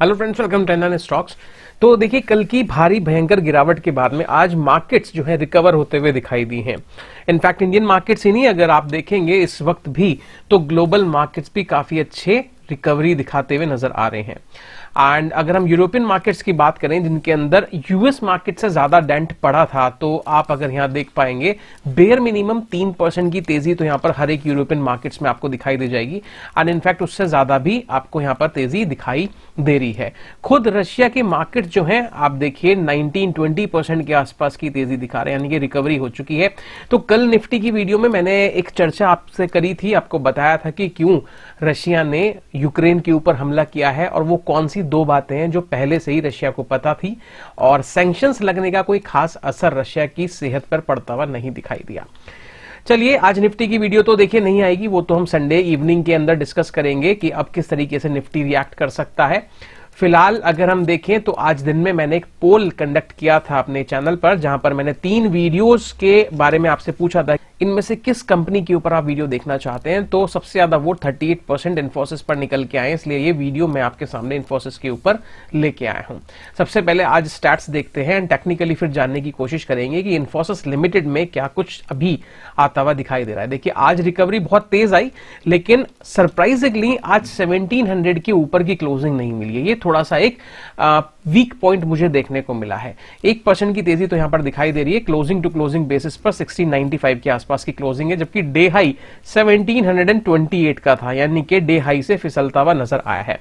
hello friends welcome ten stocks तो देखिए कल की भारी भयंकर गिरावट के बाद में आज मार्केट्स जो है रिकवर होते हुए दिखाई दी हैं इनफैक्ट इंडियन मार्केट्स ही नहीं अगर आप देखेंगे इस वक्त भी तो ग्लोबल मार्केट्स भी काफी अच्छे रिकवरी दिखाते हुए नजर आ रहे हैं एंड अगर हम यूरोपियन मार्केट्स की बात करें जिनके अंदर यूएस मार्केट से ज्यादा डेंट पड़ा था तो आप अगर यहाँ देख पाएंगे बेयर मिनिमम तीन परसेंट की तेजी तो यहाँ पर हर एक यूरोपियन मार्केट्स में आपको दिखाई दे जाएगी एंड इनफैक्ट उससे ज्यादा भी आपको यहाँ पर तेजी दिखाई दे रही है खुद रशिया के मार्केट जो है आप देखिए नाइनटीन ट्वेंटी परसेंट के आसपास की तेजी दिखा रहे हैं यानी कि रिकवरी हो चुकी है तो कल निफ्टी की वीडियो में मैंने एक चर्चा आपसे करी थी आपको बताया था कि क्यों रशिया ने यूक्रेन के ऊपर हमला किया है और वो कौन सी दो बातें हैं जो पहले से ही रशिया को पता थी और सैंक्शंस लगने का कोई खास असर रशिया की सेहत पर पड़ता हुआ नहीं दिखाई दिया चलिए आज निफ्टी की वीडियो तो देखिए नहीं आएगी वो तो हम संडे इवनिंग के अंदर डिस्कस करेंगे कि अब किस तरीके से निफ्टी रिएक्ट कर सकता है फिलहाल अगर हम देखें तो आज दिन में मैंने एक पोल कंडक्ट किया था अपने चैनल पर जहां पर मैंने तीन वीडियोस के बारे में आपसे पूछा था इनमें से किस कंपनी के ऊपर आप वीडियो देखना चाहते हैं तो सबसे ज़्यादा वो 38 परसेंट इन्फोसिस पर निकल के आए इसलिए ये वीडियो मैं आपके सामने इन्फोसिस के ऊपर लेके आया हूं सबसे पहले आज स्टैट्स देखते हैं एंड टेक्निकली फिर जानने की कोशिश करेंगे कि इन्फोसिस लिमिटेड में क्या कुछ अभी आता हुआ दिखाई दे रहा है देखिए आज रिकवरी बहुत तेज आई लेकिन सरप्राइजिंगली आज सेवनटीन के ऊपर की क्लोजिंग नहीं मिली है ये थोड़ा सा एक वीक पॉइंट मुझे देखने को मिला है एक परसेंट की तेजी तो यहां पर दिखाई दे रही है क्लोजिंग टू क्लोजिंग बेसिस पर 1695 के आसपास की क्लोजिंग है जबकि डे हाई 1728 का था यानी कि डे हाई से फिसलता हुआ नजर आया है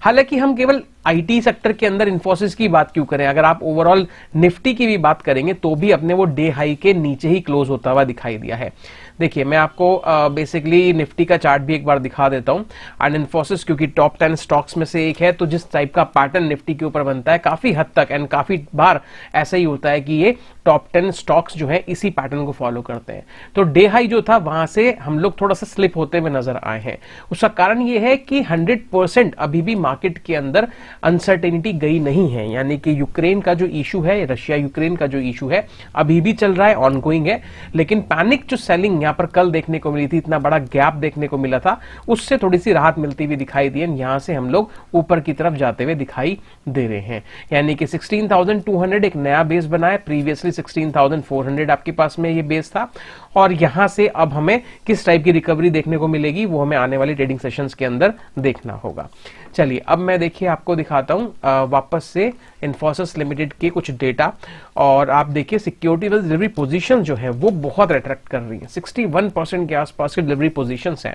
हालांकि हम केवल आईटी सेक्टर के अंदर इन्फोसिस की बात क्यों करें अगर आप ओवरऑल निफ्टी की भी बात करेंगे तो भी अपने वो डे हाई के नीचे ही क्लोज होता हुआ दिखाई दिया है देखिए मैं आपको बेसिकली निफ्टी का चार्ट भी एक बार दिखा देता हूँ एंड इन्फोसिस क्योंकि टॉप टेन स्टॉक्स में से एक है तो जिस टाइप का पैटर्न निफ्टी के ऊपर बनता है काफी हद तक एंड काफी बार ऐसा ही होता है कि ये टॉप टेन स्टॉक्स जो है इसी पैटर्न को फॉलो करते हैं तो डे हाई जो था वहां से हम लोग थोड़ा सा स्लिप होते हुए नजर आए हैं उसका कारण ये है कि हंड्रेड परसेंट अभी भी मार्केट के अंदर अनसर्टेनिटी गई नहीं है यानी कि यूक्रेन का जो इशू है रशिया यूक्रेन का जो इशू है अभी भी चल रहा है ऑनगोइंग है लेकिन पैनिक जो सेलिंग यहां पर कल देखने को मिली थी इतना बड़ा गैप देखने को मिला था उससे थोड़ी सी राहत मिलती हुई दिखाई दी है यहां से हम लोग ऊपर की तरफ जाते हुए दिखाई दे रहे हैं यानी कि 16,200 एक नया बेस बनाया प्रीवियसली 16,400 आपके पास में ये बेस था और यहां से अब हमें किस टाइप की रिकवरी देखने को मिलेगी वो हमें आने वाले ट्रेडिंग सेशंस के अंदर देखना होगा चलिए अब मैं देखिए आपको दिखाता हूं वापस से इन्फोसिस लिमिटेड के कुछ डेटा और आप देखिए सिक्योरिटी वेल डिलीवरी पोजिशन जो है वो बहुत अट्रैक्ट कर रही है सिक्सटी परसेंट के आसपास के डिलीवरी पोजिशन है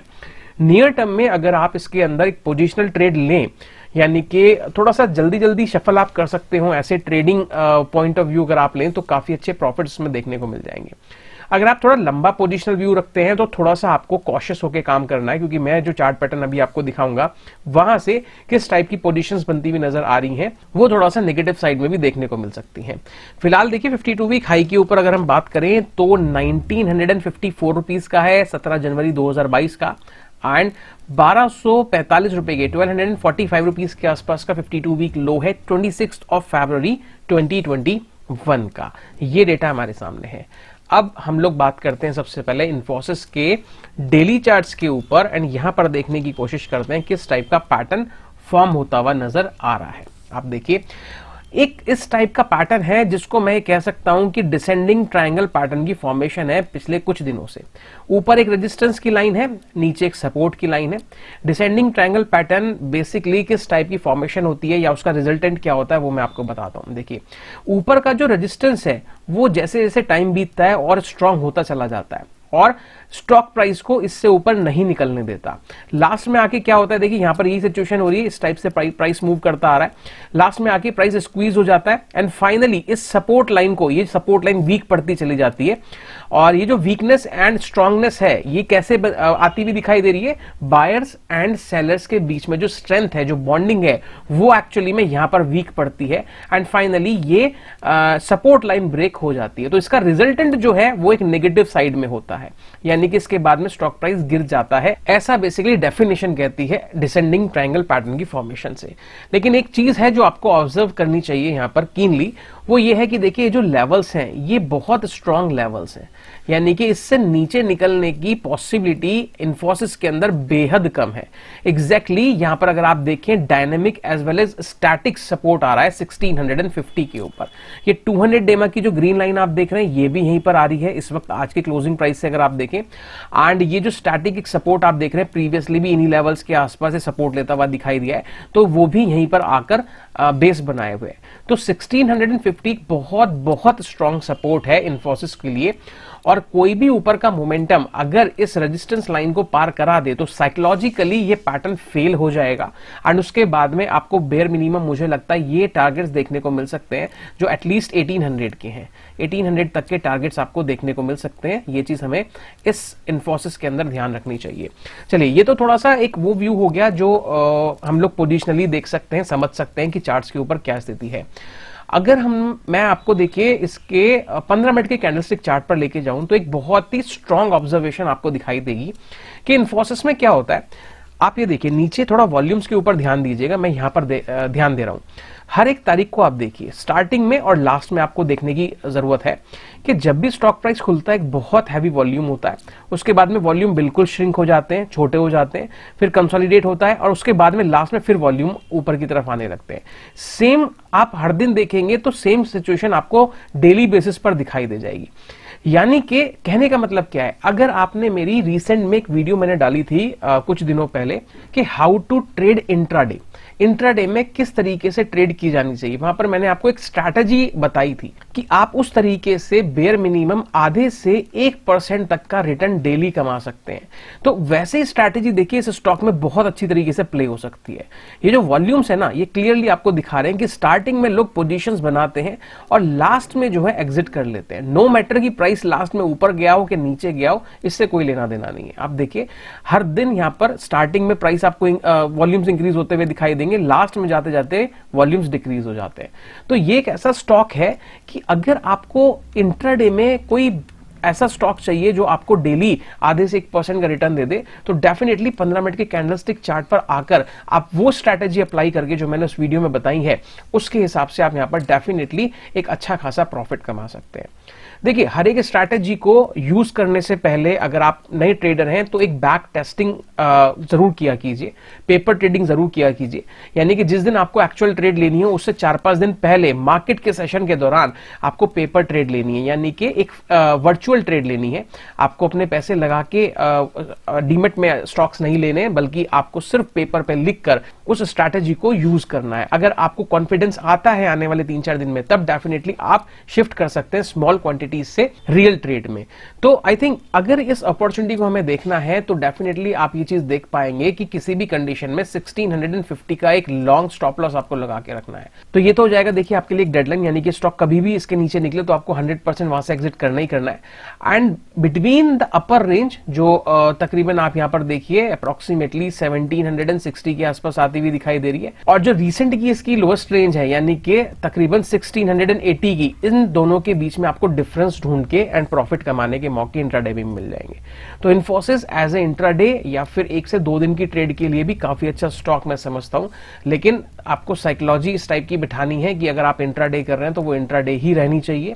नियर टर्म में अगर आप इसके अंदर एक पोजिशनल ट्रेड लें यानी कि थोड़ा सा जल्दी जल्दी शफल आप कर सकते हो ऐसे ट्रेडिंग पॉइंट ऑफ व्यू अगर आप लें तो काफी अच्छे प्रॉफिट में देखने को मिल जाएंगे अगर आप थोड़ा लंबा पोजिशनल व्यू रखते हैं तो थोड़ा सा आपको कॉशियस होकर काम करना है क्योंकि मैं जो चार्ट पैटर्न अभी आपको दिखाऊंगा वहां से किस टाइप की पोजिशन बनती हुई नजर आ रही है वो थोड़ा सा नेगेटिव साइड में भी देखने को मिल सकती है फिलहाल देखिए फिफ्टी टू वीक हाई के ऊपर अगर हम बात करें तो nineteen hundred and fifty four rupees का है सत्रह जनवरी दो हजार बाईस का एंड बारह सौ पैंतालीस रुपए के twelve hundred and forty five rupees के आसपास का फिफ्टी टू वीक लो है twenty six of February twenty twenty one का ये डेटा हमारे सामने है अब हम लोग बात करते हैं सबसे पहले इन्फोसिस के डेली चार्ट्स के ऊपर एंड यहां पर देखने की कोशिश करते हैं किस टाइप का पैटर्न फॉर्म होता हुआ नजर आ रहा है आप देखिए एक इस टाइप का पैटर्न है जिसको मैं कह सकता हूं कि डिसेंडिंग ट्रायंगल पैटर्न की फॉर्मेशन है पिछले कुछ दिनों से ऊपर एक रेजिस्टेंस की लाइन है नीचे एक सपोर्ट की लाइन है डिसेंडिंग ट्रायंगल पैटर्न बेसिकली किस टाइप की फॉर्मेशन होती है या उसका रिजल्टेंट क्या होता है वो मैं आपको बताता हूं देखिए ऊपर का जो रजिस्टेंस है वो जैसे जैसे टाइम बीतता है और स्ट्रांग होता चला जाता है और स्टॉक प्राइस को इससे ऊपर नहीं निकलने देता लास्ट में आके क्या होता है देखिए यहां पर यही सिचुएशन हो रही है इस टाइप से प्राइस मूव करता आ रहा है लास्ट में आके प्राइस स्क्वीज हो जाता है एंड फाइनली इस सपोर्ट लाइन को ये सपोर्ट लाइन वीक पड़ती चली जाती है और ये जो वीकनेस एंड स्ट्रांगनेस है ये कैसे आती हुई दिखाई दे रही है बायर्स एंड सेलर्स के बीच में जो स्ट्रेंथ है जो बॉन्डिंग है वो एक्चुअली में यहां पर वीक पड़ती है एंड फाइनली ये सपोर्ट लाइन ब्रेक हो जाती है तो इसका रिजल्टेंट जो है वो एक नेगेटिव साइड में होता है है यानी कि इसके बाद में स्टॉक प्राइस गिर जाता है ऐसा बेसिकली डेफिनेशन कहती है डिसेंडिंग ट्राइंगल पैटर्न की फॉर्मेशन से लेकिन एक चीज है जो आपको ऑब्जर्व करनी चाहिए यहाँ पर कीनली वो ये है कि देखिए जो लेवल्स हैं ये बहुत स्ट्रांग लेवल्स हैं यानी कि इससे नीचे निकलने की पॉसिबिलिटी इन्फोसिस के अंदर बेहद कम है एग्जैक्टली exactly यहां पर अगर आप देखें dynamic as well as static support आ रहा है 1650 के ऊपर ये 200 हंड्रेड डेमा की जो ग्रीन लाइन आप देख रहे हैं ये भी यहीं पर आ रही है इस वक्त आज के क्लोजिंग प्राइस से अगर आप देखें एंड ये जो स्टैटिक सपोर्ट आप देख रहे हैं प्रीवियसली भी इन्हीं लेवल्स के आसपास सपोर्ट लेता हुआ दिखाई दिया है तो वो भी यहीं पर आकर बेस बनाए हुए हैं तो सिक्सटीन निफ्टी बहुत बहुत स्ट्रांग सपोर्ट है इन्फोसिस के लिए और कोई भी ऊपर का मोमेंटम अगर इस रेजिस्टेंस लाइन को पार करा दे तो साइकोलॉजिकली ये पैटर्न फेल हो जाएगा एंड उसके बाद में आपको बेयर मिनिमम मुझे लगता है ये टारगेट्स देखने को मिल सकते हैं जो एटलीस्ट 1800 के हैं 1800 तक के टारगेट्स आपको देखने को मिल सकते हैं ये चीज हमें इस इन्फोसिस के अंदर ध्यान रखनी चाहिए चलिए ये तो थोड़ा सा एक वो व्यू हो गया जो आ, हम लोग पोजिशनली देख सकते हैं समझ सकते हैं कि चार्ट के ऊपर क्या स्थिति है अगर हम मैं आपको देखिए इसके 15 मिनट के कैंडलस्टिक चार्ट पर लेके जाऊं तो एक बहुत ही स्ट्रांग ऑब्जर्वेशन आपको दिखाई देगी कि इन्फोसिस में क्या होता है आप ये देखिए नीचे थोड़ा वॉल्यूम्स के ऊपर ध्यान दीजिएगा मैं यहाँ पर दे, ध्यान दे रहा हूँ हर एक तारीख को आप देखिए स्टार्टिंग में और लास्ट में आपको देखने की जरूरत है कि जब भी स्टॉक प्राइस खुलता है एक बहुत हैवी वॉल्यूम होता है उसके बाद में वॉल्यूम बिल्कुल श्रिंक हो जाते हैं छोटे हो जाते हैं फिर कंसोलिडेट होता है और उसके बाद में लास्ट में फिर वॉल्यूम ऊपर की तरफ आने लगते हैं सेम आप हर दिन देखेंगे तो सेम सिचुएशन आपको डेली बेसिस पर दिखाई दे जाएगी यानी कि कहने का मतलब क्या है अगर आपने मेरी रिसेंट में एक वीडियो मैंने डाली थी आ, कुछ दिनों पहले कि how to trade intraday intraday में किस तरीके से ट्रेड की जानी चाहिए वहां पर मैंने आपको एक स्ट्रैटेजी बताई थी कि आप उस तरीके से बेयर मिनिमम आधे से एक परसेंट तक का रिटर्न डेली कमा सकते हैं तो वैसे ही स्ट्रैटेजी देखिए इस स्टॉक में बहुत अच्छी तरीके से प्ले हो सकती है ये जो वॉल्यूम्स है ना ये क्लियरली आपको दिखा रहे हैं कि स्टार्टिंग में लोग पोजिशन बनाते हैं और लास्ट में जो है एग्जिट कर लेते हैं नो मैटर की प्राइस लास्ट में ऊपर गया हो कि नीचे गया हो इससे कोई लेना देना नहीं है आप देखिए हर दिन यहां पर स्टार्टिंग में प्राइस आपको वॉल्यूम्स इंक्रीज होते हुए दिखाई देंगे देखेंगे लास्ट में जाते जाते वॉल्यूम्स डिक्रीज हो जाते हैं तो ये एक ऐसा स्टॉक है कि अगर आपको इंटरडे में कोई ऐसा स्टॉक चाहिए जो आपको डेली आधे से एक परसेंट का रिटर्न दे दे तो डेफिनेटली पंद्रह मिनट के कैंडलस्टिक चार्ट पर आकर आप वो स्ट्रैटेजी अप्लाई करके जो मैंने उस वीडियो में बताई है उसके हिसाब से आप यहां पर डेफिनेटली एक अच्छा खासा प्रॉफिट कमा सकते हैं देखिए हर एक स्ट्रैटेजी को यूज करने से पहले अगर आप नए ट्रेडर हैं तो एक बैक टेस्टिंग जरूर किया कीजिए पेपर ट्रेडिंग जरूर किया कीजिए यानी कि जिस दिन आपको एक्चुअल ट्रेड लेनी है उससे चार पांच दिन पहले मार्केट के सेशन के दौरान आपको पेपर ट्रेड लेनी है यानी कि एक वर्चुअल ट्रेड लेनी है आपको अपने पैसे लगा के डीमेट में स्टॉक्स नहीं लेने बल्कि आपको सिर्फ पेपर पर लिख कर उस स्ट्रैटेजी को यूज करना है अगर आपको कॉन्फिडेंस आता है आने वाले तीन चार दिन में तब डेफिनेटली आप शिफ्ट कर सकते हैं स्मॉल क्वांटिटी कमोडिटीज से रियल ट्रेड में तो आई थिंक अगर इस अपॉर्चुनिटी को हमें देखना है तो डेफिनेटली आप ये चीज देख पाएंगे कि किसी भी कंडीशन में 1650 का एक लॉन्ग स्टॉप लॉस आपको लगा के रखना है तो ये तो हो जाएगा देखिए आपके लिए एक डेडलाइन यानी कि स्टॉक कभी भी इसके नीचे निकले तो आपको हंड्रेड परसेंट वहां से एग्जिट करना ही करना है and between the upper range जो तकरीबन आप यहां पर देखिए अप्रोक्सीमेटली सेवनटीन के आसपास आती हुई दिखाई दे रही है और जो रिसेंट की इसकी लोएस्ट रेंज है यानी कि तकरीबन सिक्सटीन की इन दोनों के बीच में आपको डिफरेंस रेफरेंस ढूंढ के एंड प्रॉफिट कमाने के मौके इंट्राडे में मिल जाएंगे तो इन्फोसिस एज ए इंट्राडे या फिर एक से दो दिन की ट्रेड के लिए भी काफी अच्छा स्टॉक मैं समझता हूं लेकिन आपको साइकोलॉजी इस टाइप की बिठानी है कि अगर आप इंट्राडे कर रहे हैं तो वो इंट्राडे ही रहनी चाहिए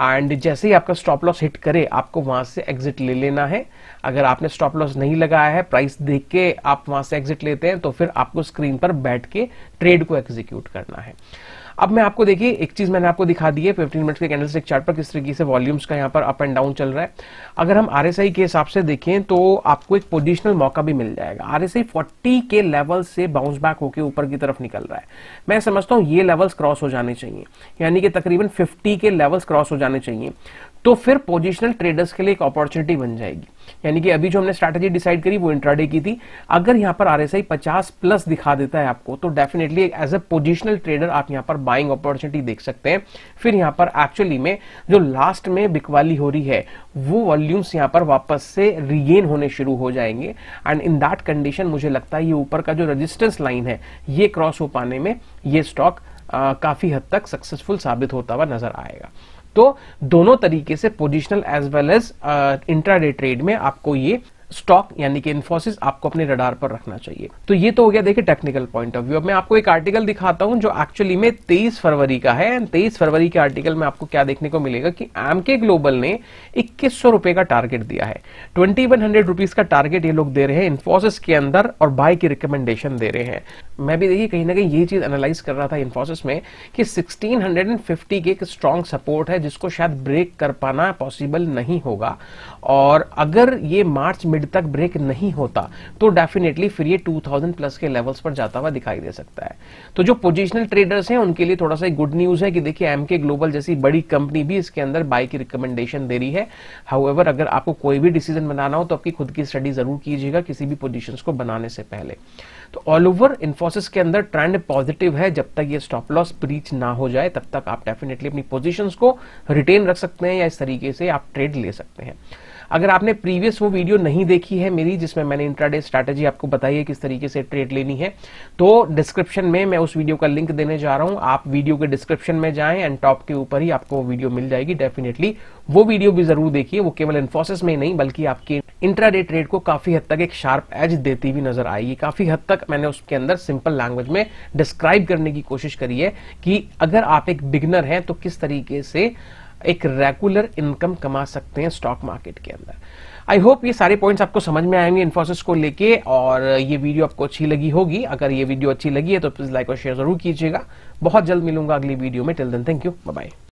एंड जैसे ही आपका स्टॉप लॉस हिट करे आपको वहां से एग्जिट ले लेना है अगर आपने स्टॉप लॉस नहीं लगाया है प्राइस देख के आप वहां से एग्जिट लेते हैं तो फिर आपको स्क्रीन पर बैठ के ट्रेड को एग्जीक्यूट करना है अब मैं आपको देखिए एक चीज मैंने आपको दिखा दी है 15 मिनट के कैंडल स्टिक चार्ट पर किस तरीके से वॉल्यूम्स का यहाँ पर अप एंड डाउन चल रहा है अगर हम आरएसआई के हिसाब से देखें तो आपको एक पोजिशनल मौका भी मिल जाएगा आरएसआई 40 के लेवल से बाउंस बैक होकर ऊपर की तरफ निकल रहा है मैं समझता हूँ ये लेवल्स क्रॉस हो जाने चाहिए यानी कि तकरीबन फिफ्टी के लेवल्स क्रॉस हो जाने चाहिए तो फिर पोजिशनल ट्रेडर्स के लिए एक अपॉर्चुनिटी बन जाएगी यानी कि अभी जो हमने स्ट्रैटेजी डिसाइड करी वो इंट्राडे की थी अगर यहाँ पर आर 50 प्लस दिखा देता है आपको तो definitely as a positional trader आप यहाँ पर बाइंग अपॉर्चुनिटी देख सकते हैं फिर यहाँ पर एक्चुअली में जो लास्ट में बिकवाली हो रही है वो वॉल्यूम्स यहाँ पर वापस से रिगेन होने शुरू हो जाएंगे एंड इन दैट कंडीशन मुझे लगता है ये ऊपर का जो रजिस्टेंस लाइन है ये क्रॉस हो पाने में ये स्टॉक काफ़ी हद तक सक्सेसफुल साबित होता हुआ नजर आएगा तो दोनों तरीके से positional as well as intraday trade में आपको ये स्टॉक यानी कि इन्फोसिस आपको अपने रडार पर रखना चाहिए तो ये तो हो गया देखिए टेक्निकल पॉइंट ऑफ व्यू अब मैं आपको एक आर्टिकल दिखाता हूं जो एक्चुअली में तेईस फरवरी का है एंड तेईस फरवरी के आर्टिकल में आपको क्या देखने को मिलेगा कि एम ग्लोबल ने इक्कीस रुपए का टारगेट दिया है ट्वेंटी वन हंड्रेड का टारगेट ये लोग दे रहे हैं इन्फोसिस के अंदर और बाय की रिकमेंडेशन दे रहे हैं मैं भी देखिए कहीं ना कहीं ये चीज एनालाइज कर रहा था इन्फोसिस में कि सिक्सटीन हंड्रेड एंड फिफ्टी के एक स्ट्रॉन्ग सपोर्ट है जिसको शायद ब्रेक कर पाना पॉसिबल नहीं होगा और अगर ये मार्च मिड मिड तक ब्रेक नहीं होता तो डेफिनेटली फिर ये 2000 प्लस के लेवल्स पर जाता हुआ दिखाई दे सकता है तो जो पोजिशनल ट्रेडर्स हैं उनके लिए थोड़ा सा गुड न्यूज है कि देखिए एम के ग्लोबल जैसी बड़ी कंपनी भी इसके अंदर बाय की रिकमेंडेशन दे रही है हाउएवर अगर आपको कोई भी डिसीजन बनाना हो तो आपकी खुद की स्टडी जरूर कीजिएगा किसी भी पोजिशन को बनाने से पहले तो ऑल ओवर इन्फोसिस के अंदर ट्रेंड पॉजिटिव है जब तक ये स्टॉप लॉस ब्रीच ना हो जाए तब तक आप डेफिनेटली अपनी पोजिशन को रिटेन रख सकते हैं या इस तरीके से आप ट्रेड ले सकते हैं अगर आपने प्रीवियस वो वीडियो नहीं देखी है मेरी जिसमें मैंने इंट्राडे स्ट्रैटेजी आपको बताई है किस तरीके से ट्रेड लेनी है तो डिस्क्रिप्शन में मैं उस वीडियो का लिंक देने जा रहा हूं आप वीडियो के डिस्क्रिप्शन में जाएं एंड टॉप के ऊपर ही आपको वीडियो मिल जाएगी डेफिनेटली वो वीडियो भी जरूर देखिए वो केवल इन्फोसिस में नहीं बल्कि आपके इंट्राडे ट्रेड को काफी हद तक एक शार्प एज देती हुई नजर आएगी काफी हद तक मैंने उसके अंदर सिंपल लैंग्वेज में डिस्क्राइब करने की कोशिश करी है कि अगर आप एक बिगनर हैं तो किस तरीके से एक रेगुलर इनकम कमा सकते हैं स्टॉक मार्केट के अंदर आई होप ये सारे पॉइंट्स आपको समझ में आएंगे इन्फोसिस को लेके और ये वीडियो आपको अच्छी लगी होगी अगर ये वीडियो अच्छी लगी है तो प्लीज लाइक और शेयर जरूर कीजिएगा बहुत जल्द मिलूंगा अगली वीडियो में till then thank you bye